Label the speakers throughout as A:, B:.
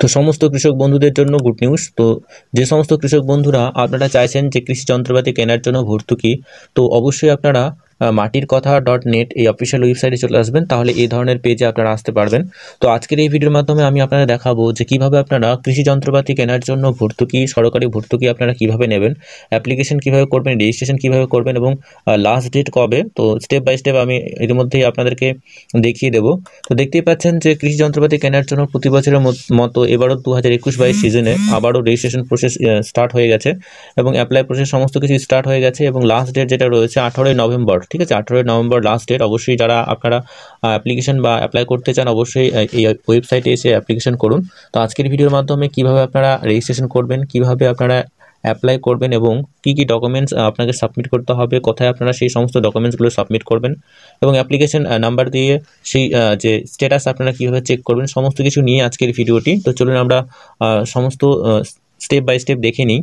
A: তো সমস্ত কৃষক বন্ধুদের জন্য গুড নিউজ তো যে সমস্ত কৃষক বন্ধুরা আপনারা চাইছেন যে কৃষি যন্ত্রপাতি কেনার জন্য ভর্তুকি তো অবশ্যই আপনারা মাটির কথা ডট নেট এই অফিসিয়াল ওয়েবসাইটে চলে আসবেন তাহলে এই ধরনের পেজে আপনারা আসতে পারবেন তো আজকের এই ভিডিওর মাধ্যমে আমি আপনাদের দেখাবো যে কিভাবে আপনারা কৃষি যন্ত্রপাতি কেনার জন্য ভর্তুকি সরকারি ভর্তুকি আপনারা কিভাবে নেবেন অ্যাপ্লিকেশন কিভাবে করবেন রেজিস্ট্রেশন কিভাবে করবেন এবং লাস্ট ডেট কবে তো স্টেপ বাই স্টেপ আমি এর মধ্যেই আপনাদেরকে দেখিয়ে দেবো তো দেখতেই পাচ্ছেন যে কৃষি যন্ত্রপাতি কেনার জন্য প্রতি বছরের মতো এবারও দু হাজার একুশ বাইশ সিজনে আবারও রেজিস্ট্রেশন প্রসেস স্টার্ট হয়ে গেছে এবং অ্যাপ্লাই প্রসেস সমস্ত কিছু স্টার্ট হয়ে গেছে এবং লাস্ট ডেট যেটা রয়েছে আঠারোই নভেম্বর ঠিক আছে আঠেরোই নভেম্বর লাস্ট ডেট অবশ্যই যারা আপনারা অ্যাপ্লিকেশন বা অ্যাপ্লাই করতে চান অবশ্যই এই ওয়েবসাইটে এসে অ্যাপ্লিকেশন করুন তো আজকের ভিডিওর মাধ্যমে কিভাবে আপনারা রেজিস্ট্রেশন করবেন কিভাবে আপনারা অ্যাপ্লাই করবেন এবং কি কি ডকুমেন্টস আপনাকে সাবমিট করতে হবে কোথায় আপনারা সেই সমস্ত ডকুমেন্টসগুলো সাবমিট করবেন এবং অ্যাপ্লিকেশন নাম্বার দিয়ে সেই যে স্ট্যাটাস আপনারা কীভাবে চেক করবেন সমস্ত কিছু নিয়ে আজকের ভিডিওটি তো চলুন আমরা সমস্ত স্টেপ বাই স্টেপ দেখে নিই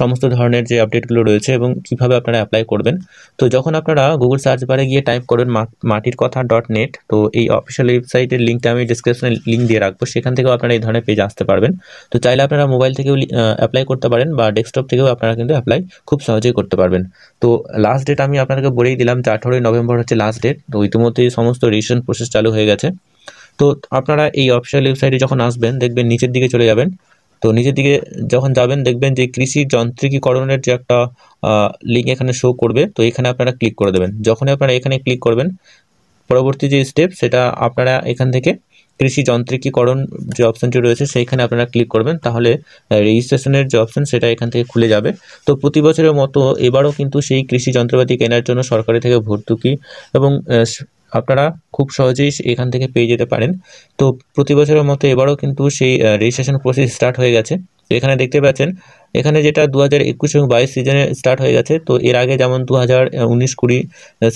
A: সমস্ত ধরনের যে আপডেটগুলো রয়েছে এবং কিভাবে আপনারা অ্যাপ্লাই করবেন তো যখন আপনারা গুগল সার্চ বারে গিয়ে টাইপ করবেন মাটির কথা ডট নেট তো এই অফিসিয়াল ওয়েবসাইটের লিঙ্কটা আমি ডিসক্রিপশনে লিঙ্ক দিয়ে রাখবো সেখান থেকেও আপনারা এই ধরনের পেজ আসতে পারবেন তো চাইলে আপনারা মোবাইল থেকেও অ্যাপ্লাই করতে পারেন বা ডেস্কটপ থেকেও আপনারা কিন্তু অ্যাপ্লাই খুব সহজেই করতে পারবেন তো লাস্ট ডেট আমি আপনাকে বলেই দিলাম যে আঠারোই নভেম্বর হচ্ছে লাস্ট ডেট তো ইতিমধ্যেই সমস্ত রেজিস্ট্রেশন প্রসেস চালু হয়ে গেছে তো আপনারা এই অফিসিয়াল ওয়েবসাইটে যখন আসবেন দেখবেন নিচের দিকে চলে যাবেন তো নিচের দিকে যখন যাবেন দেখবেন যে কৃষি যান্ত্রিকীকরণের যে একটা লিঙ্ক এখানে শো করবে তো এখানে আপনারা ক্লিক করে দেবেন যখনই আপনারা এখানে ক্লিক করবেন পরবর্তী যে স্টেপ সেটা আপনারা এখান থেকে কৃষি যান্ত্রিকীকরণ যে অপশানটি রয়েছে সেইখানে আপনারা ক্লিক করবেন তাহলে রেজিস্ট্রেশনের যে অপশান সেটা এখান থেকে খুলে যাবে তো প্রতি বছরের মতো এবারও কিন্তু সেই কৃষি যন্ত্রপাতি কেনার জন্য সরকারের থেকে ভর্তুকি এবং আপনারা খুব সহজেই এখান থেকে পেয়ে যেতে পারেন তো প্রতি বছরের মতো এবারও কিন্তু সেই রেজিস্ট্রেশন প্রসেস স্টার্ট হয়ে গেছে তো এখানে দেখতে পাচ্ছেন এখানে যেটা দু হাজার একুশ এবং বাইশ সিজনে স্টার্ট হয়ে গেছে তো এর আগে যেমন দু হাজার উনিশ কুড়ি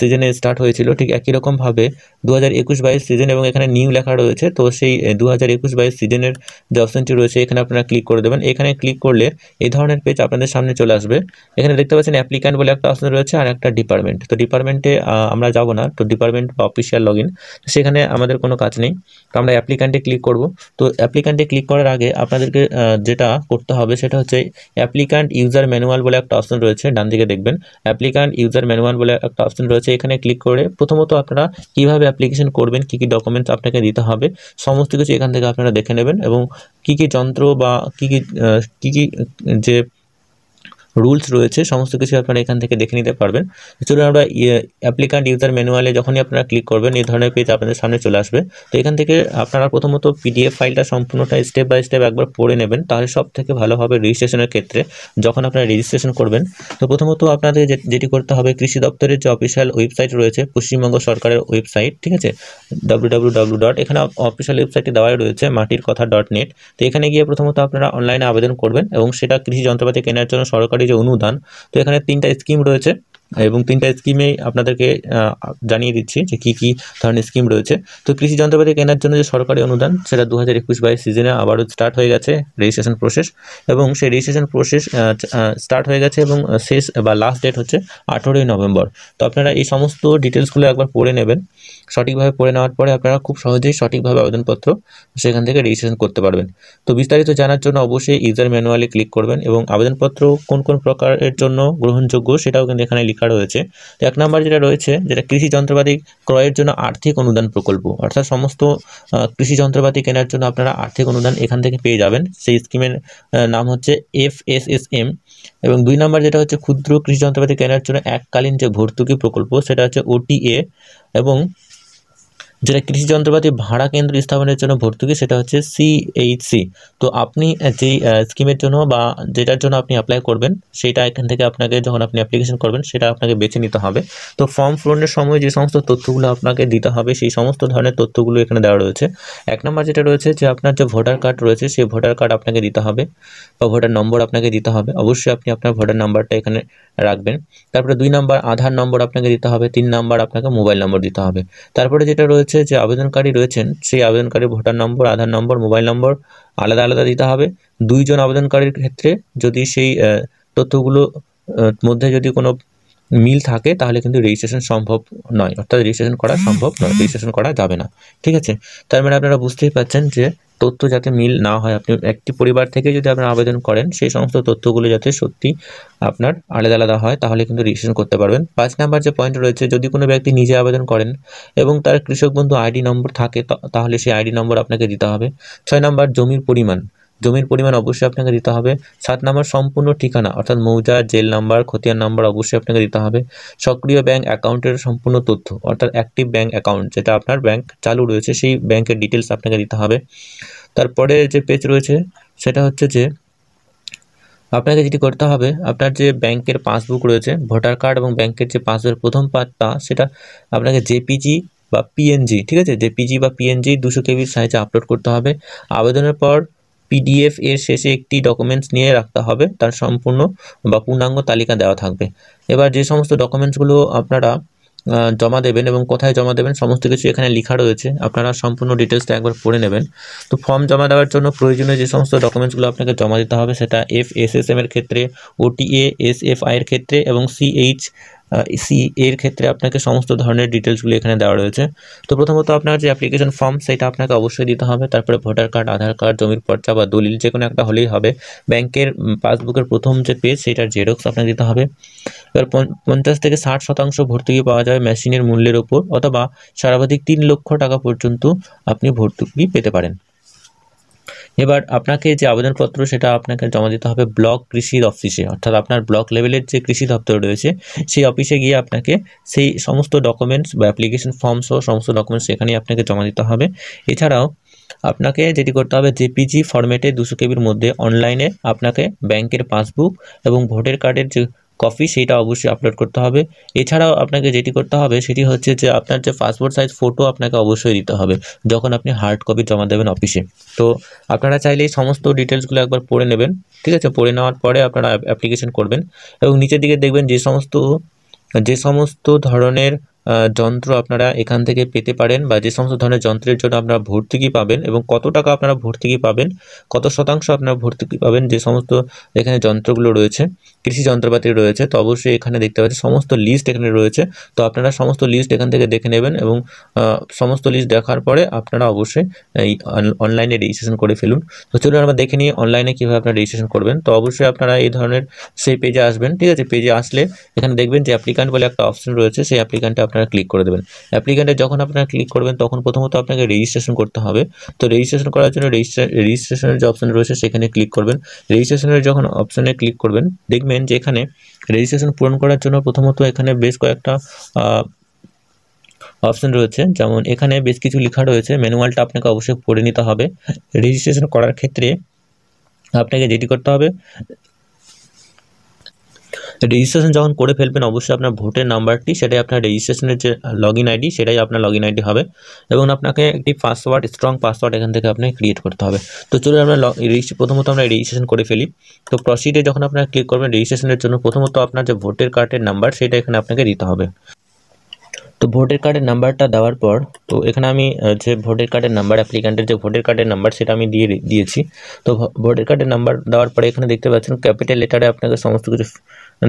A: সিজনে স্টার্ট হয়েছিল ঠিক একই রকমভাবে দু হাজার একুশ বাইশ সিজন এবং এখানে নিউ লেখা রয়েছে তো সেই দু হাজার একুশ বাইশ সিজনের যে অপশানটি রয়েছে এখানে আপনারা ক্লিক করে দেবেন এখানে ক্লিক করলে এই ধরনের পেজ আপনাদের সামনে চলে আসবে এখানে দেখতে পাচ্ছেন অ্যাপ্লিকান্ট বলে একটা অপশন রয়েছে আর একটা ডিপার্টমেন্ট তো ডিপার্টমেন্টে আমরা যাব না তো ডিপার্টমেন্ট বা অফিসিয়াল লগ ইন সেখানে আমাদের কোনো কাজ নেই তো আমরা অ্যাপ্লিকান্টে ক্লিক করব তো অ্যাপ্লিকান্টে ক্লিক করার আগে আপনাদেরকে যেটা করতে হবে সেটা হচ্ছে অ্যাপ্লিকান্ট ইউজার ম্যানুয়াল বলে একটা অপশন রয়েছে ডান দিকে দেখবেন অ্যাপ্লিকান্ট ইউজার ম্যানুয়াল বলে একটা অপশন রয়েছে এখানে ক্লিক করে প্রথমত আপনারা কীভাবে অ্যাপ্লিকেশন করবেন কী কী ডকুমেন্টস আপনাকে দিতে হবে সমস্ত কিছু এখান থেকে আপনারা দেখে নেবেন এবং কী কী যন্ত্র বা কী কী কী কী যে রুলস রয়েছে সমস্ত কিছু আপনারা এখান থেকে দেখে নিতে পারবেন চলুন আমরা অ্যাপ্লিকান্ট ইউজার ম্যানুয়ালে যখনই আপনারা ক্লিক করবেন এই ধরনের পেজ আপনাদের সামনে চলে আসবে তো এখান থেকে আপনারা প্রথমত পিডিএফ ফাইলটা সম্পূর্ণটা স্টেপ বাই স্টেপ একবার পড়ে নেবেন তাহলে সব থেকে ভালো হবে রেজিস্ট্রেশনের ক্ষেত্রে যখন আপনারা রেজিস্ট্রেশন করবেন তো প্রথমত আপনাদের যেটি করতে হবে কৃষি দপ্তরের যে অফিসিয়াল ওয়েবসাইট রয়েছে পশ্চিমবঙ্গ সরকারের ওয়েবসাইট ঠিক আছে ডাব্লু ডট এখানে অফিসিয়াল ওয়েবসাইটে দেওয়াই রয়েছে মাটির কথা ডট নেট তো এখানে গিয়ে প্রথমত আপনারা অনলাইনে আবেদন করবেন এবং সেটা কৃষি যন্ত্রপাতি কেনার জন্য সরকারি যে অনুদান তো এখানে তিনটা স্কিম রয়েছে এবং তিনটা স্কিমেই আপনাদেরকে জানিয়ে দিচ্ছি যে কি কী ধরনের স্কিম রয়েছে তো কৃষি যন্ত্রপাতি কেনার জন্য যে সরকারি অনুদান সেটা দু হাজার একুশ বাইশ সিজনে আবারও স্টার্ট হয়ে গেছে রেজিস্ট্রেশন প্রসেস এবং সেই রেজিস্ট্রেশন প্রসেস স্টার্ট হয়ে গেছে এবং শেষ বা লাস্ট ডেট হচ্ছে আঠেরোই নভেম্বর তো আপনারা এই সমস্ত ডিটেলসগুলো একবার পড়ে নেবেন সঠিকভাবে পড়ে নেওয়ার পরে আপনারা খুব সহজেই সঠিকভাবে আবেদনপত্র সেখান থেকে রেজিস্ট্রেশন করতে পারবেন তো বিস্তারিত জানার জন্য অবশ্যই ইউজার ম্যানুয়ালি ক্লিক করবেন এবং আবেদনপত্র কোন কোন প্রকারের জন্য গ্রহণযোগ্য সেটাও কিন্তু এখানে লেখা রয়েছে তো এক নম্বর যেটা রয়েছে যেটা কৃষি যন্ত্রপাতি ক্রয়ের জন্য আর্থিক অনুদান প্রকল্প অর্থাৎ সমস্ত কৃষি যন্ত্রপাতি কেনার জন্য আপনারা আর্থিক অনুদান এখান থেকে পেয়ে যাবেন সেই স্কিমের নাম হচ্ছে এফ এস এস এম এবং দুই নম্বর যেটা হচ্ছে ক্ষুদ্র কৃষি যন্ত্রপাতি কেনার জন্য এককালীন যে ভর্তুকি প্রকল্প সেটা হচ্ছে ওটিএ এবং যেটা কৃষি যন্ত্রপাতি ভাড়া কেন্দ্র স্থাপনের জন্য ভর্তুকি সেটা হচ্ছে সিএইচসি তো আপনি যে স্কিমের জন্য বা যেটার জন্য আপনি অ্যাপ্লাই করবেন সেটা এখান থেকে আপনাকে যখন আপনি অ্যাপ্লিকেশন করবেন সেটা আপনাকে বেছে নিতে হবে তো ফর্ম পূরণের সময় যে সমস্ত তথ্যগুলো আপনাকে দিতে হবে সেই সমস্ত ধরনের তথ্যগুলো এখানে দেওয়া রয়েছে এক নম্বর যেটা রয়েছে যে আপনার যে ভোটার কার্ড রয়েছে সেই ভোটার কার্ড আপনাকে দিতে হবে বা ভোটার নম্বর আপনাকে দিতে হবে অবশ্যই আপনি আপনার ভোটার নাম্বারটা এখানে রাখবেন তারপরে দুই নম্বর আধার নম্বর আপনাকে দিতে হবে তিন নম্বর আপনাকে মোবাইল নম্বর দিতে হবে তারপরে যেটা রয়েছে শেষে যে আবেদনকারী রয়েছেন সেই আবেদনকারী ভোটার নম্বর আধার নম্বর মোবাইল নম্বর আলাদা আলাদা দিতে হবে দুইজন আবেদনকারীর ক্ষেত্রে যদি সেই তথ্যগুলো মধ্যে যদি কোনো মিল থাকে তাহলে কিন্তু রেজিস্ট্রেশন সম্ভব নয় অর্থাৎ রেজিস্ট্রেশন করা সম্ভব নয় রেজিস্ট্রেশন করা যাবে না ঠিক আছে তার মানে আপনারা বুঝতেই পারছেন যে তথ্য যাতে মিল না হয় আপনি একটি পরিবার থেকে যদি আপনার আবেদন করেন সেই সমস্ত তথ্যগুলো যাতে সত্যি আপনার আলাদা আলাদা হয় তাহলে কিন্তু রেজিস্ট্রেশন করতে পারবেন পাঁচ নাম্বার যে পয়েন্ট রয়েছে যদি কোনো ব্যক্তি নিজে আবেদন করেন এবং তার কৃষক বন্ধু আইডি নম্বর থাকে তাহলে সেই আইডি নম্বর আপনাকে দিতে হবে ছয় নম্বর জমির পরিমাণ জমির পরিমাণ অবশ্যই আপনাকে দিতে হবে সাত নম্বর সম্পূর্ণ ঠিকানা অর্থাৎ মৌজা জেল নাম্বার খতিয়ান নাম্বার অবশ্যই আপনাকে দিতে হবে সক্রিয় ব্যাংক অ্যাকাউন্টের সম্পূর্ণ তথ্য অর্থাৎ অ্যাক্টিভ ব্যাংক অ্যাকাউন্ট যেটা আপনার ব্যাংক চালু রয়েছে সেই ব্যাংকের ডিটেলস আপনাকে দিতে হবে তারপরে যে পেজ রয়েছে সেটা হচ্ছে যে আপনাকে যেটি করতে হবে আপনার যে ব্যাংকের পাসবুক রয়েছে ভোটার কার্ড এবং ব্যাংকের যে পাসবুকের প্রথম পাতা সেটা আপনাকে জেপিজি বা পিএনজি ঠিক আছে জেপিজি বা পিএনজি দুশো কেবির সাইজে আপলোড করতে হবে আবেদনের পর পিডিএফ এর শেষে একটি ডকুমেন্টস নিয়ে রাখতে হবে তার সম্পূর্ণ বা পূর্ণাঙ্গ তালিকা দেওয়া থাকবে এবার যে সমস্ত ডকুমেন্টসগুলো আপনারা জমা দেবেন এবং কোথায় জমা দেবেন সমস্ত কিছু এখানে লেখা রয়েছে আপনারা সম্পূর্ণ ডিটেলসটা একবার পড়ে নেবেন তো ফর্ম জমা দেওয়ার জন্য প্রয়োজনীয় যে সমস্ত ডকুমেন্টসগুলো আপনাকে জমা দিতে হবে সেটা এফ এস এস এম এর ক্ষেত্রে ওটিএ এস এফ আই এর ক্ষেত্রে এবং সিএইচ সি এর ক্ষেত্রে আপনাকে সমস্ত ধরনের ডিটেলসগুলো এখানে দেওয়া রয়েছে তো প্রথমত আপনার যে অ্যাপ্লিকেশন ফর্ম সেটা আপনাকে অবশ্যই দিতে হবে তারপরে ভোটার কার্ড আধার কার্ড জমির পর্চা বা দলিল যে কোনো একটা হলেই হবে ব্যাংকের পাসবুকের প্রথম যে পেজ সেটার জেরক্স আপনাকে দিতে হবে এবার পঞ্চাশ থেকে ষাট শতাংশ ভর্তুকি পাওয়া যাবে মেশিনের মূল্যের ওপর অথবা সর্বাধিক তিন লক্ষ টাকা পর্যন্ত আপনি ভর্তুকি পেতে পারেন এবার আপনাকে যে আবেদনপত্র সেটা আপনাকে জমা দিতে হবে ব্লক কৃষির অফিসে অর্থাৎ আপনার ব্লক লেভেলের যে কৃষি দপ্তর রয়েছে সেই অফিসে গিয়ে আপনাকে সেই সমস্ত ডকুমেন্টস বা অ্যাপ্লিকেশন ফর্ম সহ সমস্ত ডকুমেন্টস সেখানেই আপনাকে জমা দিতে হবে এছাড়াও আপনাকে যেটি করতে হবে জেপিজি ফরম্যাটে দুশো কেবির মধ্যে অনলাইনে আপনাকে ব্যাংকের পাসবুক এবং ভোটার কার্ডের যে কপি সেইটা অবশ্যই আপলোড করতে হবে এছাড়াও আপনাকে যেটি করতে হবে সেটি হচ্ছে যে আপনার যে পাসপোর্ট সাইজ ফটো আপনাকে অবশ্যই দিতে হবে যখন আপনি হার্ড কপি জমা দেবেন অফিসে তো আপনারা চাইলে এই সমস্ত ডিটেলসগুলো একবার পড়ে নেবেন ঠিক আছে পড়ে নেওয়ার পরে আপনারা অ্যাপ্লিকেশন করবেন এবং নিচের দিকে দেখবেন যে সমস্ত যে সমস্ত ধরনের যন্ত্র আপনারা এখান থেকে পেতে পারেন বা যে সমস্ত ধরনের যন্ত্রের জন্য আপনারা ভর্তুকি পাবেন এবং কত টাকা আপনারা ভর্তুকি পাবেন কত শতাংশ আপনারা ভর্তুকি পাবেন যে সমস্ত এখানে যন্ত্রগুলো রয়েছে কৃষি যন্ত্রপাতি রয়েছে তো অবশ্যই এখানে দেখতে পাচ্ছি সমস্ত লিস্ট এখানে রয়েছে তো আপনারা সমস্ত লিস্ট এখান থেকে দেখে নেবেন এবং সমস্ত লিস্ট দেখার পরে আপনারা অবশ্যই এই অনলাইনে রেজিস্ট্রেশন করে ফেলুন তো চলুন আমরা দেখে নিই অনলাইনে কীভাবে আপনারা রেজিস্ট্রেশন করবেন তো অবশ্যই আপনারা এই ধরনের সেই পেজে আসবেন ঠিক আছে পেজে আসলে এখানে দেখবেন যে অ্যাপ্লিকান্ট বলে একটা অপশন রয়েছে সেই অ্যাপ্লিকান্টটা আপনারা ক্লিক করে দেবেন অ্যাপ্লিকেন্টে যখন আপনারা ক্লিক করবেন তখন প্রথমত আপনাকে রেজিস্ট্রেশন করতে হবে তো রেজিস্ট্রেশন করার জন্য রেজিস্ট্রেশনের যে অপশন রয়েছে সেখানে ক্লিক করবেন রেজিস্ট্রেশনের যখন অপশনে ক্লিক করবেন দেখবেন যে এখানে রেজিস্ট্রেশন পূরণ করার জন্য প্রথমত এখানে বেশ কয়েকটা অপশন রয়েছে যেমন এখানে বেশ কিছু লেখা রয়েছে ম্যানুয়ালটা আপনাকে অবশ্যই পড়ে নিতে হবে রেজিস্ট্রেশন করার ক্ষেত্রে আপনাকে যেটি করতে হবে রেজিস্ট্রেশন যখন করে ফেলবেন অবশ্যই আপনার ভোটের নাম্বারটি সেটাই আপনার রেজিস্ট্রেশনের যে লগ ইন আইডি সেটাই আপনার লগ ইন আইডি হবে এবং আপনাকে একটি পাসওয়ার্ড স্ট্রং পাসওয়ার্ড এখান থেকে আপনাকে ক্রিয়েট করতে হবে তো চলুন আমরা প্রথমত আমরা রেজিস্ট্রেশন করে ফেলি তো প্রসিডে যখন আপনারা ক্লিক করবেন রেজিস্ট্রেশনের জন্য প্রথমত আপনার যে ভোটের কার্ডের নাম্বার সেটা এখানে আপনাকে দিতে হবে তো ভোটার কার্ডের নাম্বারটা দেওয়ার পর তো এখানে আমি যে ভোটার কার্ডের নাম্বার অ্যাপ্লিকান্টের যে ভোটার কার্ডের নাম্বার সেটা আমি দিয়ে দিয়েছি তো ভোটার কার্ডের নাম্বার দেওয়ার পরে এখানে দেখতে পাচ্ছেন ক্যাপিটাল লেটারে আপনাকে সমস্ত কিছু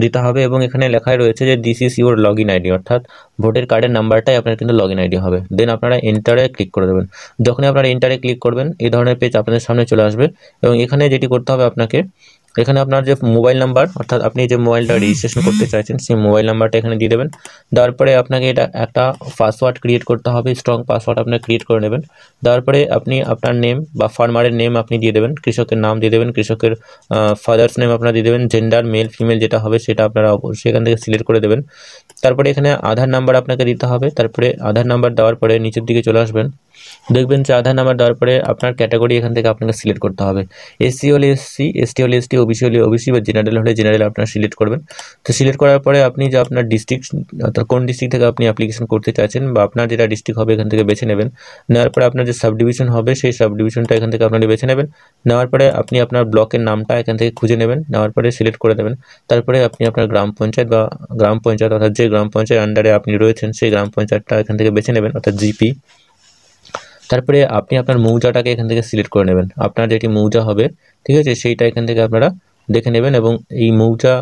A: দিতে হবে এবং এখানে লেখায় রয়েছে যে this is your log in ID অর্থাৎ ভোটার কার্ডের নাম্বারটাই আপনার কিন্তু লগ ইন আইডি হবে দেন আপনারা এন্টারে ক্লিক করে দেবেন যখনই আপনারা এন্টারে ক্লিক করবেন এই ধরনের পেজ আপনাদের সামনে চলে আসবে এবং এখানে যেটি করতে হবে আপনাকে এখানে আপনার যে মোবাইল নাম্বার অর্থাৎ আপনি যে মোবাইলটা রেজিস্ট্রেশন করতে চাইছেন সেই মোবাইল নাম্বারটা এখানে দিয়ে দেবেন দেওয়ার পরে আপনাকে এটা একটা পাসওয়ার্ড ক্রিয়েট করতে হবে স্ট্রং পাসওয়ার্ড আপনার ক্রিয়েট করে নেবেন দেওয়ার পরে আপনি আপনার নেম বা ফার্মারের নেম আপনি দিয়ে দেবেন কৃষকের নাম দিয়ে দেবেন কৃষকের ফাদার্স নেম আপনারা দিয়ে দেবেন জেন্ডার মেল ফিমেল যেটা হবে সেটা আপনারা সেখান থেকে সিলেক্ট করে দেবেন তারপরে এখানে আধার নাম্বার আপনাকে দিতে হবে তারপরে আধার নাম্বার দেওয়ার পরে নিচের দিকে চলে আসবেন দেখবেন ধার নাম্বার দেওয়ার পরে আপনার ক্যাটাগরি এখান থেকে আপনাকে সিলেক্ট করতে হবে এসসি হলে এসসি এসটি হলে এসটি ওবিসি হলে ওবিসি বা জেনারেল হলে জেনারেল আপনার সিলেক্ট করবেন তো সিলেক্ট করার পরে আপনি যে আপনার ডিস্ট্রিক্ট অর্থাৎ কোন ডিস্ট্রিক্ট থেকে আপনি অ্যাপ্লিকেশন করতে চাইছেন বা আপনার যেটা ডিস্ট্রিক্ট হবে এখান থেকে বেছে নেবেন নেওয়ার পরে আপনার যে সাব ডিভিশন হবে সেই সাব ডিভিশনটা এখান থেকে আপনারা বেছে নেবেন নেওয়ার পরে আপনি আপনার ব্লকের নামটা এখান থেকে খুঁজে নেবেন নেওয়ার পরে সিলেক্ট করে দেবেন তারপরে আপনি আপনার গ্রাম পঞ্চায়েত বা গ্রাম পঞ্চায়েত অর্থাৎ যে গ্রাম পঞ্চায়েত আন্ডারে আপনি রয়েছেন সেই গ্রাম পঞ্চায়েতটা এখান থেকে বেছে নেবেন অর্থাৎ জিপি তারপরে আপনি আপনার মৌজাটাকে এখান থেকে সিলেক্ট করে নেবেন আপনার যেটি মৌজা হবে ঠিক আছে সেইটা এখান থেকে আপনারা দেখে নেবেন এবং এই মৌজা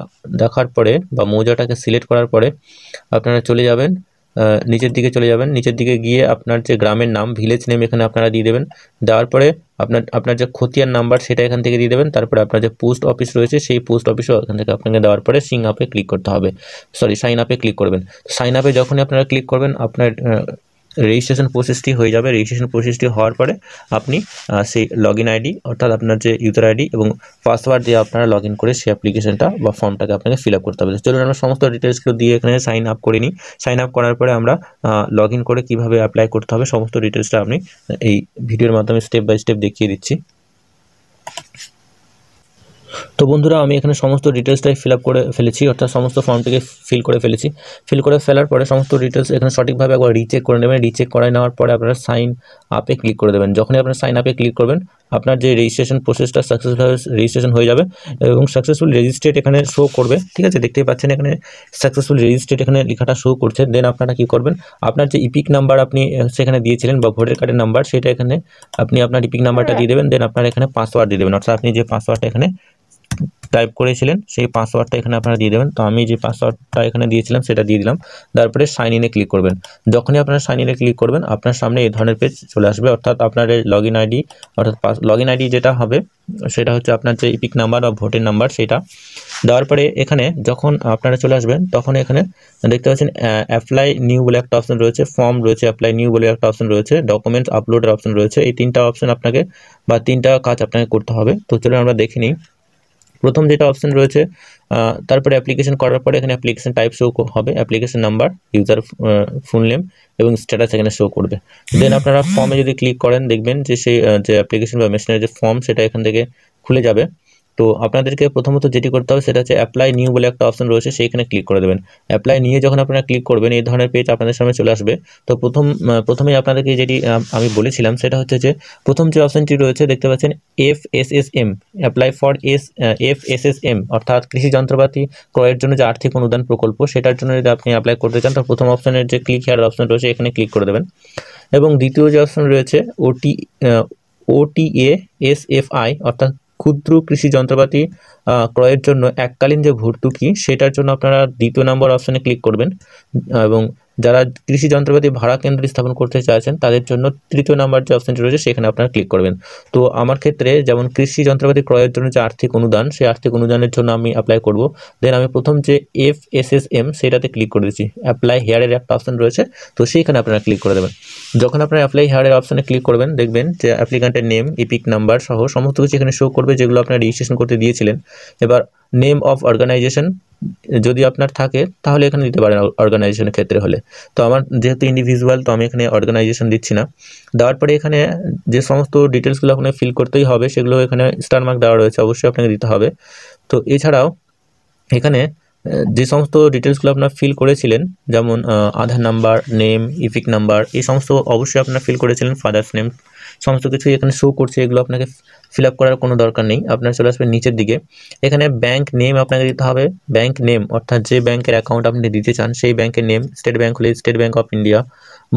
A: দেখার পরে বা মৌজাটাকে সিলেক্ট করার পরে আপনারা চলে যাবেন নিচের দিকে চলে যাবেন নিচের দিকে গিয়ে আপনার যে গ্রামের নাম ভিলেজ নেম এখানে আপনারা দিয়ে দেবেন দেওয়ার পরে আপনার আপনার যে খতিয়ার নাম্বার সেটা এখান থেকে দিয়ে দেবেন তারপরে আপনার যে পোস্ট অফিস রয়েছে সেই পোস্ট অফিসও এখান থেকে আপনাকে দেওয়ার পরে সিং আপে ক্লিক করতে হবে সরি সাইন আপে ক্লিক করবেন সাইন আপে যখনই আপনারা ক্লিক করবেন আপনার রেজিস্ট্রেশন প্রসেসটি হয়ে যাবে রেজিস্ট্রেশন প্রসেসটি হওয়ার পরে আপনি সেই লগ আইডি অর্থাৎ আপনার যে ইউজার আইডি এবং পাসওয়ার্ড দিয়ে আপনারা লগ করে সেই অ্যাপ্লিকেশনটা বা ফর্মটাকে আপনাকে ফিল আপ করতে হবে চলুন আমরা সমস্ত ডিটেলসগুলো দিয়ে এখানে সাইন আপ করে নিই সাইন আপ করার পরে আমরা লগ করে কিভাবে অ্যাপ্লাই করতে হবে সমস্ত ডিটেলসটা আমি এই ভিডিওর মাধ্যমে স্টেপ বাই স্টেপ দেখিয়ে দিচ্ছি তো বন্ধুরা আমি এখানে সমস্ত ডিটেলসটাই ফিল আপ করে ফেলেছি অর্থাৎ সমস্ত ফর্মটিকে ফিল করে ফেলেছি ফিল করে ফেলার পরে সমস্ত ডিটেলস এখানে সঠিকভাবে একবার রিচেক করে নেবেন রিচেক করে নেওয়ার পরে আপনারা সাইন আপে ক্লিক করে দেবেন যখনই আপনারা সাইন আপে ক্লিক করবেন আপনার যে রেজিস্ট্রেশন প্রসেসটা সাকসেসফুলভাবে রেজিস্ট্রেশন হয়ে যাবে এবং সাকসেসফুল রেজিস্ট্রেট এখানে শো করবে ঠিক আছে দেখতেই পাচ্ছেন এখানে সাকসেসফুল রেজিস্ট্রেট এখানে লেখাটা শো করছে দেন আপনারা কী করবেন আপনার যে ইপিক নাম্বার আপনি সেখানে দিয়েছিলেন বা ভোটার কার্ডের নাম্বার সেটা এখানে আপনি আপনার ইপিক নাম্বারটা হ্যাঁ। দিয়ে দেবেন দেন আপনার এখানে পাসওয়ার্ড দিয়ে দেবেন অর্থাৎ আপনি যে পাসওয়ার্ডটা এখানে টাইপ করেছিলেন সেই পাসওয়ার্ডটা এখানে আপনারা দিয়ে দেবেন তো আমি যে পাসওয়ার্ডটা এখানে দিয়েছিলাম সেটা দিয়ে দিলাম তারপরে সাইন ইনে ক্লিক করবেন যখনই আপনারা সাইন ইনে ক্লিক করবেন আপনার সামনে এই ধরনের পেজ চলে আসবে অর্থাৎ আপনার লগ ইন আইডি অর্থাৎ লগ ইন আইডি যেটা হবে সেটা হচ্ছে আপনার যে ইপিক নাম্বার বা ভোটের নাম্বার সেটা দেওয়ার পরে এখানে যখন আপনারা চলে আসবেন তখন এখানে দেখতে পাচ্ছেন অ্যাপ্লাই নিউ বলে একটা অপশন রয়েছে ফর্ম রয়েছে অ্যাপ্লাই নিউ বলে একটা অপশন রয়েছে ডকুমেন্টস আপলোডের অপশন রয়েছে এই তিনটা অপশন আপনাকে বা তিনটা কাজ আপনাকে করতে হবে তো চলুন আমরা দেখে নিই প্রথম যেটা অপশান রয়েছে তারপরে অ্যাপ্লিকেশন করার পরে এখানে অ্যাপ্লিকেশন টাইপ শো হবে application number user full name এবং স্ট্যাটাস এখানে শো করবে দেন আপনারা ফর্মে যদি ক্লিক করেন দেখবেন যে সেই যে অ্যাপ্লিকেশন বা মেশিনের যে ফর্ম সেটা এখান থেকে খুলে যাবে তো আপনাদেরকে প্রথমত যেটি করতে হবে সেটা হচ্ছে অ্যাপ্লাই নিউ বলে একটা অপশন রয়েছে সেইখানে ক্লিক করে দেবেন অ্যাপ্লাই নিয়ে যখন আপনারা ক্লিক করবেন এই ধরনের পেজ আপনাদের সামনে চলে আসবে তো প্রথম প্রথমে আপনাদেরকে যেটি আমি বলেছিলাম সেটা হচ্ছে যে প্রথম যে অপশনটি রয়েছে দেখতে পাচ্ছেন F S S M apply for S F S S M অর্থাৎ কৃষি যন্ত্রপাতি ক্রয়ের জন্য যে আর্থিক অনুদান প্রকল্প সেটার জন্য যদি আপনি অ্যাপ্লাই করতে চান তো প্রথম অপশনের যে ক্লিক হেয়ার অপশন রয়েছে এখানে ক্লিক করে দেবেন এবং দ্বিতীয় যে অপশন রয়েছে ওটি ওটিএ এস এফ আই অর্থাৎ ক্ষুদ্র কৃষি যন্ত্রপাতি ক্রয়ের জন্য এককালীন যে ভর্তুকি সেটার জন্য আপনারা দ্বিতীয় নম্বর অপশানে ক্লিক করবেন এবং যারা কৃষি যন্ত্রপাতি ভাড়া কেন্দ্র স্থাপন করতে চাইছেন তাদের জন্য তৃতীয় নাম্বার যে অপশানটি রয়েছে সেখানে আপনারা ক্লিক করবেন তো আমার ক্ষেত্রে যেমন কৃষি যন্ত্রপাতি ক্রয়ের জন্য যে আর্থিক অনুদান সেই আর্থিক অনুদানের জন্য আমি অ্যাপ্লাই করব দেন আমি প্রথম যে এফ এস এস এম সেটাতে ক্লিক করে দিচ্ছি অ্যাপ্লাই হেয়ারের একটা অপশান রয়েছে তো সেইখানে আপনারা ক্লিক করে দেবেন যখন আপনারা অ্যাপ্লাই হেয়ারের অপশানে ক্লিক করবেন দেখবেন যে অ্যাপ্লিকান্টের নেম ইপিক নাম্বার সহ সমস্ত কিছু এখানে শো করবে যেগুলো আপনারা রেজিস্ট্রেশন করতে দিয়েছিলেন এবার নেম অফ অর্গানাইজেশন যদি আপনার থাকে তাহলে এখানে দিতে পারেন অর্গানাইজেশনের ক্ষেত্রে হলে তো আমার যেহেতু ইন্ডিভিজুয়াল তো আমি এখানে অর্গানাইজেশন দিচ্ছি না দেওয়ার পরে এখানে যে সমস্ত ডিটেলসগুলো আপনাকে ফিল করতেই হবে সেগুলো এখানে স্টার মার্ক দেওয়া রয়েছে অবশ্যই আপনাকে দিতে হবে তো এছাড়াও এখানে যে সমস্ত ডিটেলসগুলো আপনার ফিল করেছিলেন যেমন Aadhaar number name EPIC number এই সমস্ত অবশ্যই আপনার ফিল করেছিলেন ফাদার্স নেম সমস্ত কিছুই এখানে শো করছে এগুলো আপনাকে ফিল আপ করার কোনো দরকার নেই আপনার চলে আসবেন নিচের দিকে এখানে ব্যাংক নেম আপনাকে দিতে হবে ব্যাংক নেম অর্থাৎ যে ব্যাংকের অ্যাকাউন্ট আপনি দিতে চান সেই ব্যাংকের নেম স্টেট ব্যাংক হলে State Bank of India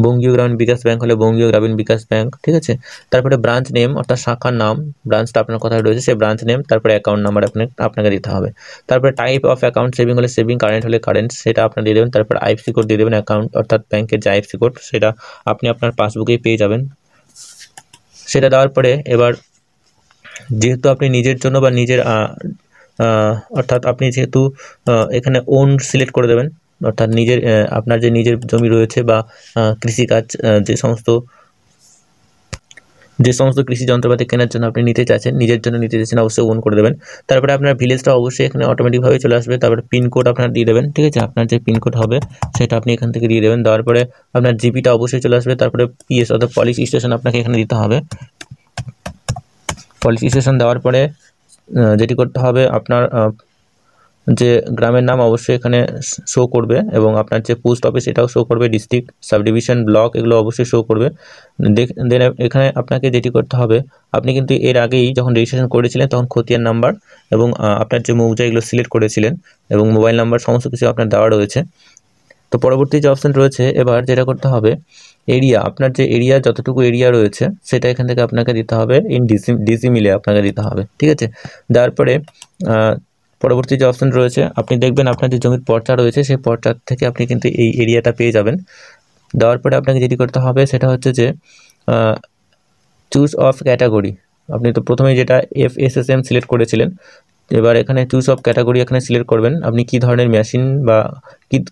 A: Bangiya Gramin bKash bank হলে বঙ্গীয় গ্রামীণ বিকাশ ব্যাংক ঠিক আছে তারপরে ব্রাঞ্চ নেম অর্থাৎ শাখার নাম ব্রাঞ্চটা আপনার কথায় রয়েছে সেই ব্রাঞ্চ নেম তারপরে অ্যাকাউন্ট নাম্বার আপনাকে আপনাকে দিতে হবে তারপরে টাইপ অফ অ্যাকাউন্ট সেভিং হলে সেভিং কারেন্ট হলে কারেন্ট সেটা আপনি দিয়ে দেবেন তারপরে আইএফসি কোড দিয়ে দেবেন অ্যাকাউন্ট অর্থাৎ ব্যাংকের যে আইফসি কোড সেটা আপনি আপনার পাসবুকেই পেয়ে যাবেন সেটা দেওয়ার পরে এবার যেহেতু আপনি নিজের জন্য বা নিজের অর্থাৎ আপনি যেহেতু এখানে ওন সিলেক্ট করে দেবেন অর্থাৎ নিজের আপনার যে নিজের জমি রয়েছে বা কৃষিকাজ যে সমস্ত যে সমস্ত কৃষি যন্ত্রপাতি কেনার জন্য আপনি নিতে চাচ্ছেন নিজের জন্য নিতে চাচ্ছেন অবশ্যই ওন করে দেবেন তারপরে আপনার ভিলেজটা অবশ্যই এখানে অটোমেটিকভাবে চলে আসবে তারপরে পিনকোড আপনার দিয়ে দেবেন ঠিক আছে আপনার যে পিনকোড হবে সেটা আপনি এখান থেকে দিয়ে দেবেন দেওয়ার পরে আপনার জিপিটা অবশ্যই চলে আসবে তারপরে পিএস অর্থাৎ পলিশ স্টেশন আপনাকে এখানে দিতে হবে পলিশ স্টেশন দেওয়ার পরে যেটি করতে হবে আপনার যে গ্রামের নাম অবশ্যই এখানে শো করবে এবং আপনার যে পোস্ট অফিস এটাও শো করবে ডিস্ট্রিক্ট সাব ডিভিশন ব্লক এগুলো অবশ্যই শো করবে দেন এখানে আপনাকে যেটি করতে হবে আপনি কিন্তু এর আগেই যখন রেজিস্ট্রেশন করেছিলেন তখন খতিয়ান নাম্বার এবং আপনার যে মৌজা এগুলো সিলেক্ট করেছিলেন এবং মোবাইল নাম্বার সমস্ত কিছু আপনার দেওয়া রয়েছে তো পরবর্তী যে অপশান রয়েছে এবার যেটা করতে হবে এরিয়া আপনার যে এরিয়া যতটুকু এরিয়া রয়েছে সেটা এখান থেকে আপনাকে দিতে হবে ইন ডিসি ডিসিমিলে আপনাকে দিতে হবে ঠিক আছে তারপরে পরবর্তী যে অপশান রয়েছে আপনি দেখবেন আপনার যে জমির পর্চা রয়েছে সেই পর্চার থেকে আপনি কিন্তু এই এরিয়াটা পেয়ে যাবেন দেওয়ার পরে আপনাকে যেটি করতে হবে সেটা হচ্ছে যে চুজ অফ ক্যাটাগরি আপনি তো প্রথমে যেটা F S S M select করেছিলেন এবার এখানে চুজ অফ ক্যাটাগরি এখানে সিলেক্ট করবেন আপনি কি ধরনের মেশিন বা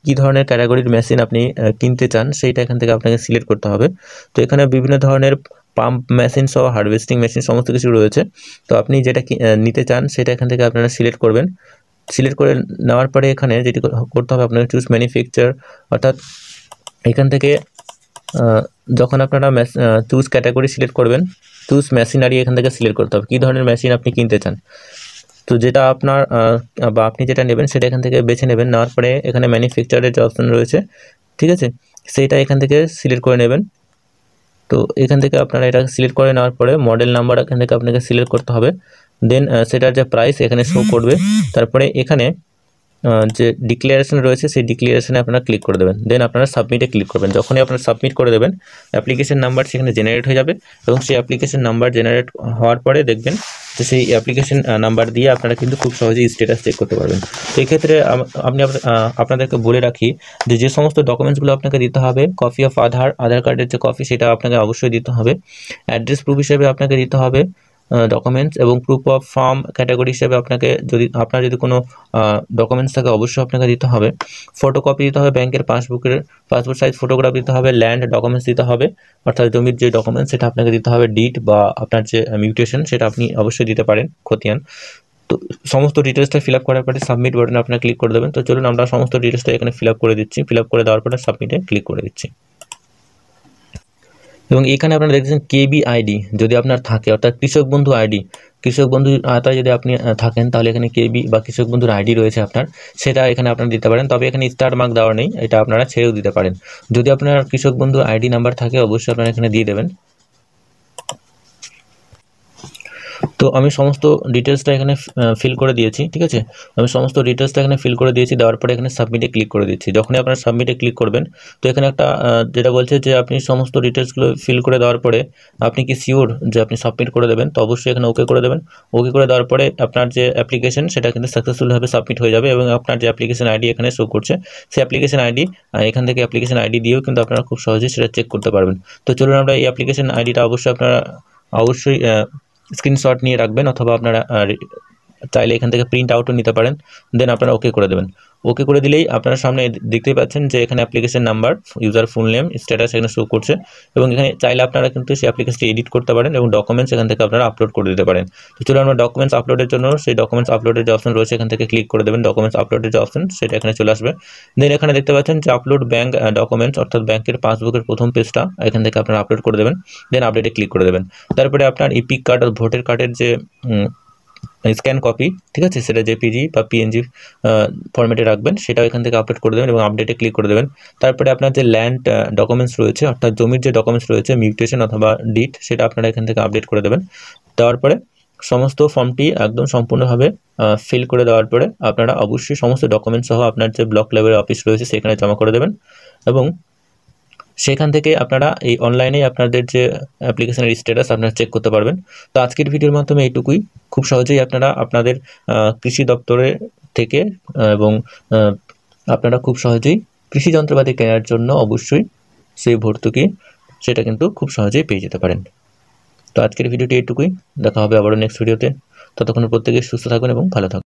A: কি ধরনের ক্যাটাগরির মেশিন আপনি কিনতে চান সেইটা এখান থেকে আপনাকে সিলেক্ট করতে হবে তো এখানে বিভিন্ন ধরনের পাম্প মেশিন সহ হারভেস্টিং মেশিন সমস্ত কিছু রয়েছে তো আপনি যেটা নিতে চান সেটা এখান থেকে আপনারা সিলেক্ট করবেন সিলেক্ট করে নেওয়ার পরে এখানে যেটি করতে হবে আপনাকে চুজ ম্যানুফ্যাকচার অর্থাৎ এখান থেকে যখন আপনারা চুজ ক্যাটাগরি সিলেক্ট করবেন চুজ মেশিনারি এখান থেকে সিলেক্ট করতে হবে কী ধরনের মেশিন আপনি কিনতে চান তো যেটা আপনার বা আপনি যেটা নেবেন সেটা এখান থেকে বেছে নেবেন নেওয়ার পরে এখানে ম্যানুফ্যাকচারের যে অপশন রয়েছে ঠিক আছে সেটা এখান থেকে সিলেক্ট করে নেবেন তো এখান থেকে আপনারা এটা সিলেক্ট করে নেওয়ার পরে মডেল নাম্বার এখান থেকে আপনাকে সিলেক্ট করতে হবে দেন সেটার যে প্রাইস এখানে শো করবে তারপরে এখানে যে ডিক্লারেশন রয়েছে সেই ডিক্লারেশনে আপনারা ক্লিক করে দেবেন দেন আপনারা সাবমিটে ক্লিক করবেন যখনই আপনারা সাবমিট করে দেবেন অ্যাপ্লিকেশন নাম্বার সেখানে জেনারেট হয়ে যাবে এবং সেই অ্যাপ্লিকেশন নাম্বার জেনারেট হওয়ার পরে দেখবেন যে সেই অ্যাপ্লিকেশন নাম্বার দিয়ে আপনারা কিন্তু খুব সহজেই স্ট্যাটাস চেক করতে পারবেন সেক্ষেত্রে আপনি আপনাদেরকে বলে রাখি যে যে সমস্ত ডকুমেন্টসগুলো আপনাকে দিতে হবে কপি অফ আধার আধার কার্ডের যে কপি সেটা আপনাকে অবশ্যই দিতে হবে অ্যাড্রেস প্রুফ হিসেবে আপনাকে দিতে হবে ডকুমেন্টস এবং প্রুফ অফ ফার্ম ক্যাটাগরি হিসেবে আপনাকে যদি আপনার যদি কোনো ডকুমেন্টস থাকে অবশ্যই আপনাকে দিতে হবে ফটোকপি দিতে হবে ব্যাংকের পাসবুকের পাসপোর্ট সাইজ ফটোগ্রাফ দিতে হবে ল্যান্ড ডকুমেন্টস দিতে হবে অর্থাৎ জমির যে ডকুমেন্টস সেটা আপনাকে দিতে হবে ডিট বা আপনার যে মিউটেশন সেটা আপনি অবশ্যই দিতে পারেন খতিয়ান তো সমস্ত ডিটেলসটা ফিল আপ করার পরে সাবমিট বাটনে আপনার ক্লিক করে দেবেন তো চলুন আমরা সমস্ত ডিটেলসটা এখানে ফিল আপ করে দিচ্ছি ফিল আপ করে দেওয়ার পরে সাবমিটে ক্লিক করে দিচ্ছি এবং এখানে আপনারা দেখছেন কেবি আইডি যদি আপনার থাকে অর্থাৎ কৃষক বন্ধু আইডি কৃষক বন্ধু আওতায় যদি আপনি থাকেন তাহলে এখানে কেবি বা কৃষক বন্ধুর আইডি রয়েছে আপনার সেটা এখানে আপনারা দিতে পারেন তবে এখানে স্টার মার্ক দেওয়া নেই এটা আপনারা ছেড়েও দিতে পারেন যদি আপনার কৃষক বন্ধু আইডি নাম্বার থাকে অবশ্যই আপনারা এখানে দিয়ে দেবেন তো আমি সমস্ত ডিটেলসটা এখানে ফিল করে দিয়েছি ঠিক আছে আমি সমস্ত ডিটেলসটা এখানে ফিল করে দিয়েছি দেওয়ার পরে এখানে সাবমিটে ক্লিক করে দিচ্ছি যখনই আপনারা সাবমিটে ক্লিক করবেন তো এখানে একটা যেটা বলছে যে আপনি সমস্ত ডিটেলসগুলো ফিল করে দেওয়ার পরে আপনি কি শিওর যে আপনি সাবমিট করে দেবেন তো অবশ্যই এখানে ওকে করে দেবেন ওকে করে দেওয়ার পরে আপনার যে অ্যাপ্লিকেশন সেটা কিন্তু সাকসেসফুলভাবে সাবমিট হয়ে যাবে এবং আপনার যে অ্যাপ্লিকেশন আইডি এখানে শো করছে সেই অ্যাপ্লিকেশন আইডি এখান থেকে অ্যাপ্লিকেশন আইডি দিয়েও কিন্তু আপনারা খুব সহজেই সেটা চেক করতে পারবেন তো চলুন আমরা এই অ্যাপ্লিকেশন আইডিটা অবশ্যই আপনারা অবশ্যই স্ক্রিনশট নিয়ে রাখবেন অথবা আপনারা চাইলে এখান থেকে প্রিন্ট আউটও নিতে পারেন দেন আপনারা ওকে করে দেবেন ওকে করে দিলেই আপনারা সামনে দেখতে পাচ্ছেন যে এখানে application number user full name status এখানে শো করছে এবং এখানে চাইলে আপনারা কিন্তু সেই অ্যাপ্লিকেশনটি এডিট করতে পারেন এবং ডকুমেন্টস এখান থেকে আপনারা আপলোড করে দিতে পারেন তো চলুন আমরা ডকুমেন্টস আপলোডের জন্য সেই ডকুমেন্টস আপলোডের যে অপশন রয়েছে এখান থেকে ক্লিক করে দেবেন ডকুমেন্টস আপলোডের যে অপশন সেটা এখানে চলে আসবে দেন এখানে দেখতে পাচ্ছেন যে আপলোড ব্যাঙ্ক ডকুমেন্টস অর্থাৎ ব্যাঙ্কের পাসবুকের প্রথম পেজটা এখান থেকে আপনারা আপলোড করে দেবেন দেন আপডেটে ক্লিক করে দেবেন তারপরে আপনার ইপিক কার্ড আর ভোটার কার্ডের যে স্ক্যান কপি ঠিক আছে সেটা যে পিজি বা পিএনজি ফর্মেটে রাখবেন সেটাও এখান থেকে আপডেট করে দেবেন এবং আপডেটে ক্লিক করে দেবেন তারপরে আপনার যে ল্যান্ড ডকুমেন্টস রয়েছে অর্থাৎ জমির যে ডকুমেন্টস রয়েছে মিউটেশন অথবা ডিট সেটা আপনারা এখান থেকে আপডেট করে দেবেন দেওয়ার পরে সমস্ত ফর্মটি একদম সম্পূর্ণভাবে ফিল করে দেওয়ার পরে আপনারা অবশ্যই সমস্ত ডকুমেন্টস সহ আপনার যে ব্লক লেভেলের অফিস রয়েছে সেখানে জমা করে দেবেন এবং সেখান থেকে আপনারা এই অনলাইনে আপনাদের যে অ্যাপ্লিকেশনের স্ট্যাটাস আপনারা চেক করতে পারবেন তো আজকের ভিডিওর মাধ্যমে এইটুকুই খুব সহজেই আপনারা আপনাদের কৃষি দপ্তরে থেকে এবং আপনারা খুব সহজেই কৃষি যন্ত্রপাতি কেনার জন্য অবশ্যই সেই ভর্তুকি সেটা কিন্তু খুব সহজেই পেয়ে যেতে পারেন তো আজকের ভিডিওটি এইটুকুই দেখা হবে আবারও নেক্সট ভিডিওতে ততক্ষণ প্রত্যেকে সুস্থ থাকুন এবং ভালো থাকুন